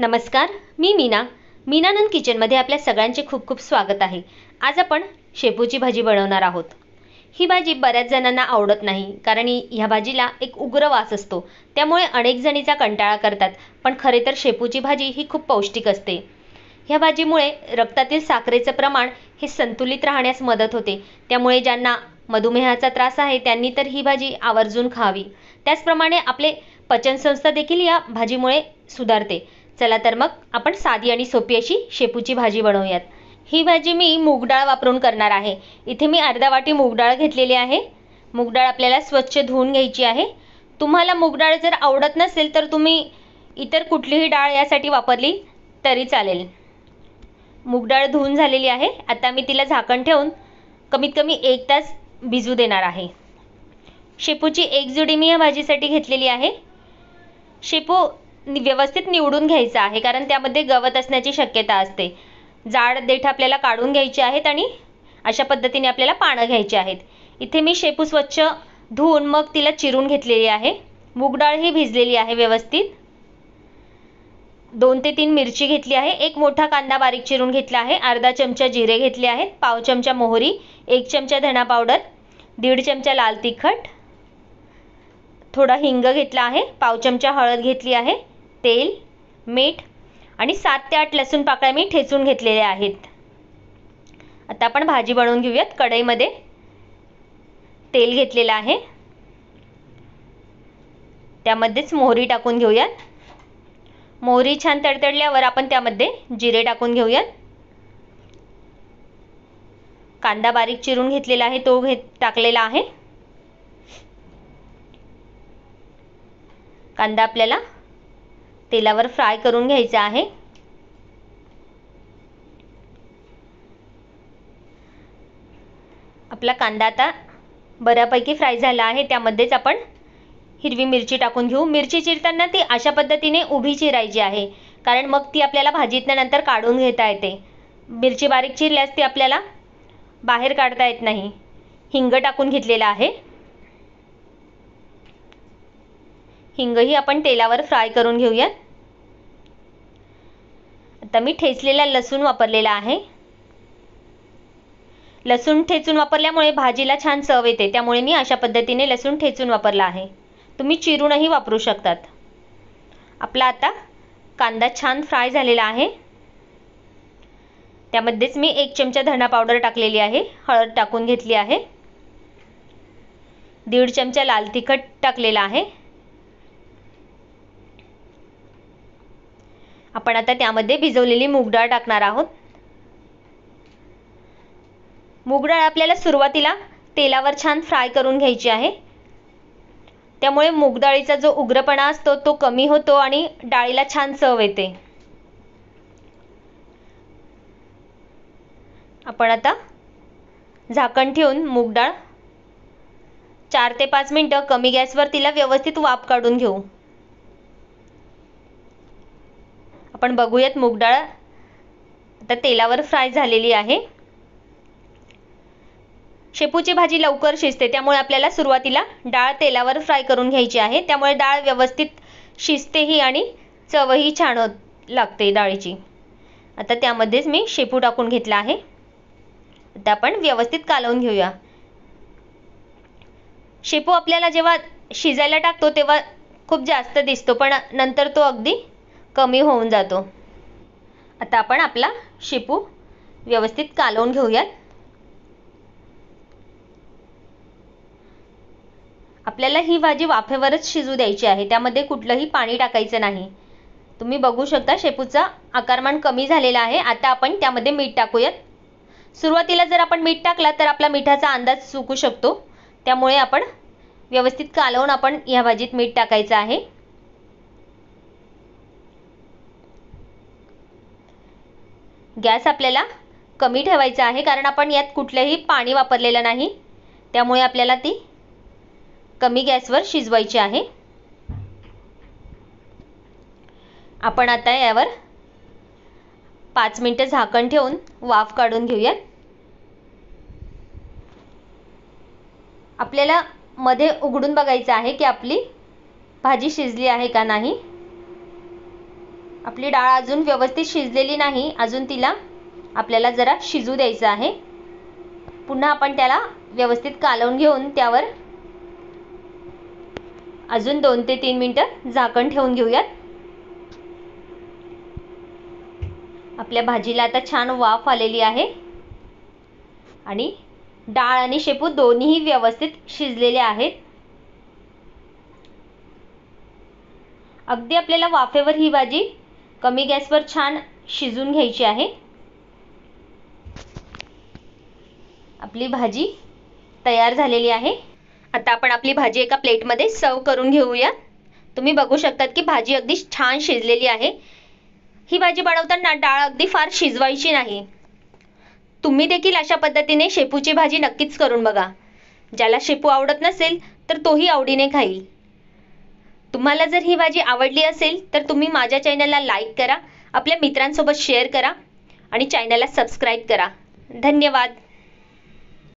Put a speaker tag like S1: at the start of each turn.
S1: नमस्कार मी मीना मीनानंद किचनमध्ये आपल्या सगळ्यांचे खूप खूप स्वागत आहे आज आपण शेपूची भाजी बनवणार आहोत ही भाजी बऱ्याच जणांना आवडत नाही कारण ह्या भाजीला एक उग्र वास असतो त्यामुळे अनेक जणीचा कंटाळा करतात पण खरे तर शेपूची भाजी ही खूप पौष्टिक असते ह्या भाजीमुळे रक्तातील साखरेचं प्रमाण हे संतुलित राहण्यास मदत होते त्यामुळे ज्यांना मधुमेहाचा त्रास आहे त्यांनी तर ही भाजी आवर्जून खावी त्याचप्रमाणे आपले पचनसंस्था देखील या भाजीमुळे सुधारते चला तर मग आपण साधी आणि सोपी अशी शेपूची भाजी बनवूयात ही भाजी मी मूगडाळ वापरून करणार आहे इथे मी अर्धा वाटी मूगडाळ घेतलेली आहे मूगडाळ आपल्याला स्वच्छ धुवून घ्यायची आहे तुम्हाला मूगडाळ जर आवडत नसेल तर तुम्ही इतर कुठलीही डाळ यासाठी वापरली तरी चालेल मूगडाळ धुवून झालेली आहे आता मी तिला झाकण ठेवून कमीत कमी एक तास भिजू देणार आहे शेपूची एक जुडी मी या भाजीसाठी घेतलेली आहे शेपू व्यवस्थित निवडून घ्यायचं आहे कारण त्यामध्ये गवत असण्याची शक्यता असते जाड देठ आपल्याला काढून घ्यायचे आहेत आणि अशा पद्धतीने आपल्याला पानं घ्यायची आहेत इथे मी शेपू स्वच्छ धुवून मग तिला चिरून घेतलेली आहे मूगडाळ ही भिजलेली आहे व्यवस्थित दोन ते तीन मिरची घेतली आहे एक मोठा कांदा बारीक चिरून घेतला आहे अर्धा चमचा जिरे घेतले आहेत पाव चमचा मोहरी एक चमचा धणा पावडर दीड चमचा लाल तिखट थोडा हिंग घेतला आहे पाव चमचा हळद घेतली आहे तेल मीठ आणि सात ते आठ लसूण पाकळ्या मी ठेचून घेतलेल्या आहेत आता आपण भाजी बनवून घेऊयात कढईमध्ये तेल घेतलेलं आहे त्यामध्येच मोहरी टाकून घेऊयात मोहरी छान तडतडल्यावर आपण त्यामध्ये जिरे टाकून घेऊयात कांदा बारीक चिरून घेतलेला आहे तो घेत टाकलेला आहे कांदा आपल्याला तेलावर फ्राय करून घ्यायचा आहे आपला कांदा आता बऱ्यापैकी फ्राय झाला आहे त्यामध्येच आपण हिरवी मिरची टाकून घेऊ मिरची चिरताना ती अशा पद्धतीने उभी चिरायची आहे कारण मग ती आपल्याला भाजीतल्यानंतर काढून घेता येते मिरची बारीक चिरल्यास ती आपल्याला बाहेर काढता येत नाही हिंग टाकून घेतलेला आहे हिंगही आपण तेलावर फ्राय करून घेऊयात तर मी ठेचलेला लसूण वापरलेला आहे लसूण ठेचून वापरल्यामुळे भाजीला छान चव येते त्यामुळे मी अशा पद्धतीने लसूण ठेचून वापरला आहे तुम्ही चिरूनही वापरू शकतात आपला आता कांदा छान फ्राय झालेला आहे त्यामध्येच मी एक चमचा धणा पावडर टाकलेली आहे हळद टाकून घेतली आहे दीड चमचा लाल तिखट टाकलेला आहे आपण आता त्यामध्ये भिजवलेली डाळ टाकणार आहोत डाळ आपल्याला सुरुवातीला तेलावर छान फ्राय करून घ्यायची आहे त्यामुळे डाळीचा जो उग्रपणा असतो तो कमी होतो आणि डाळीला छान चव येते आपण आता झाकण ठेवून डाळ चार ते पाच मिनटं कमी गॅसवर तिला व्यवस्थित वाफ काढून घेऊ आपण बघूयात डाळ आता तेलावर फ्राय झालेली आहे शेपूची भाजी लवकर शिजते त्यामुळे आपल्याला सुरुवातीला डाळ तेलावर फ्राय करून घ्यायची आहे त्यामुळे डाळ व्यवस्थित शिजतेही आणि चवही छान लागते डाळीची आता त्यामध्येच मी शेपू टाकून घेतला आहे आता आपण व्यवस्थित कालवून घेऊया शेपू आपल्याला जेव्हा शिजायला टाकतो तेव्हा खूप जास्त दिसतो पण नंतर तो अगदी कमी होऊन जातो आता आपण आपला शिपू व्यवस्थित कालवून घेऊयात आपल्याला ही भाजी वाफेवरच शिजू द्यायची आहे त्यामध्ये कुठलंही पाणी टाकायचं नाही तुम्ही बघू शकता शेपूचा आकारमान कमी झालेला आहे आता आपण त्यामध्ये मीठ टाकूयात सुरुवातीला जर आपण मीठ टाकला तर आपला मिठाचा अंदाज चुकू शकतो त्यामुळे आपण व्यवस्थित कालवून आपण या भाजीत मीठ टाकायचं आहे गॅस आपल्याला कमी ठेवायचा आहे कारण आपण यात कुठलंही पाणी वापरलेलं नाही त्यामुळे आपल्याला ती कमी गॅसवर शिजवायची आहे आपण आता यावर पाच मिनटं झाकण ठेवून वाफ काढून घेऊयात आपल्याला मध्ये उघडून बघायचं आहे की आपली भाजी शिजली आहे का नाही आपली डाळ अजून व्यवस्थित शिजलेली नाही अजून तिला आपल्याला जरा शिजू द्यायचं आहे पुन्हा आपण त्याला व्यवस्थित कालवून घेऊन त्यावर अजून दोन ते तीन मिनटं झाकण ठेवून घेऊयात आपल्या भाजीला आता छान वाफ आलेली आहे आणि डाळ आणि शेपू दोन्हीही व्यवस्थित शिजलेले आहेत अगदी आपल्याला वाफेवर ही भाजी कमी गॅसवर छान शिजून घ्यायची आहे आपली भाजी तयार झालेली आहे आता आपण आपली भाजी एका प्लेटमध्ये सर्व करून घेऊया तुम्ही बघू शकतात की भाजी अगदी छान शिजलेली आहे ही भाजी बनवताना डाळ अगदी फार शिजवायची नाही तुम्ही देखील अशा पद्धतीने शेपूची भाजी नक्कीच करून बघा ज्याला शेपू आवडत नसेल तर तोही आवडीने खाईल तुम्हाला जर ही भाजी आवडली असेल तर तुम्ही माझ्या चॅनलला लाईक करा आपल्या मित्रांसोबत शेअर करा आणि चॅनलला सबस्क्राईब करा धन्यवाद